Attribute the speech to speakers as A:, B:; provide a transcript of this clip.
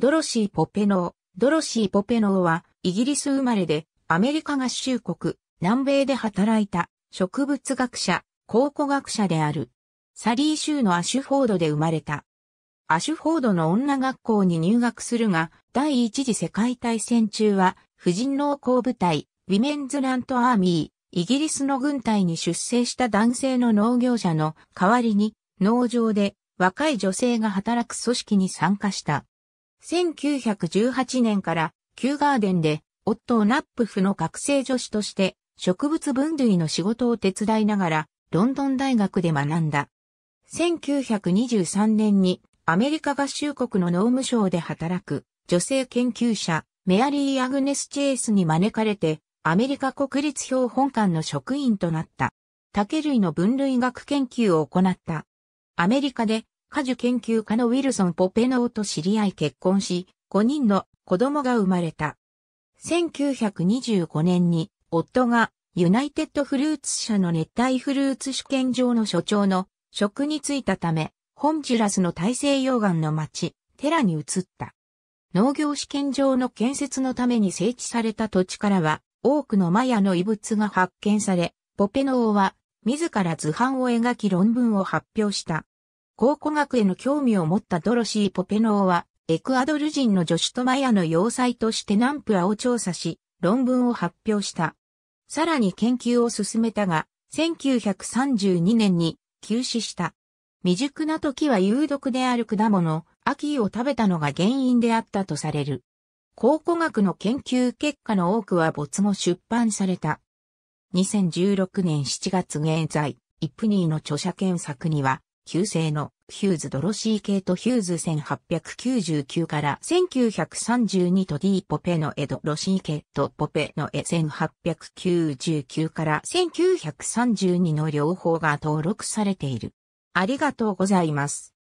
A: ドロシー・ポペノー。ドロシー・ポペノーは、イギリス生まれで、アメリカ合衆国、南米で働いた、植物学者、考古学者である。サリー州のアシュフォードで生まれた。アシュフォードの女学校に入学するが、第一次世界大戦中は、婦人農耕部隊、ウィメンズラントアーミー、イギリスの軍隊に出征した男性の農業者の代わりに、農場で若い女性が働く組織に参加した。1918年からキューガーデンでオットー・ナップフの学生助手として植物分類の仕事を手伝いながらロンドン大学で学んだ。1923年にアメリカ合衆国の農務省で働く女性研究者メアリー・アグネス・チェイスに招かれてアメリカ国立標本館の職員となった。竹類の分類学研究を行った。アメリカで果樹研究家のウィルソン・ポペノーと知り合い結婚し、5人の子供が生まれた。1925年に夫がユナイテッドフルーツ社の熱帯フルーツ試験場の所長の職に就いたため、ホンジュラスの大西洋岸の町、テラに移った。農業試験場の建設のために整地された土地からは、多くのマヤの遺物が発見され、ポペノーは、自ら図版を描き論文を発表した。考古学への興味を持ったドロシー・ポペノーは、エクアドル人の助手とマヤの要塞としてナンプアを調査し、論文を発表した。さらに研究を進めたが、1932年に休止した。未熟な時は有毒である果物、秋を食べたのが原因であったとされる。考古学の研究結果の多くは没後出版された。2016年7月現在、イプニーの著者検索には、旧姓のヒューズ・ドロシー系とヒューズ1899から1932とデー・ポペのエド・ロシー系とポペのエ1899から1932の両方が登録されている。ありがとうございます。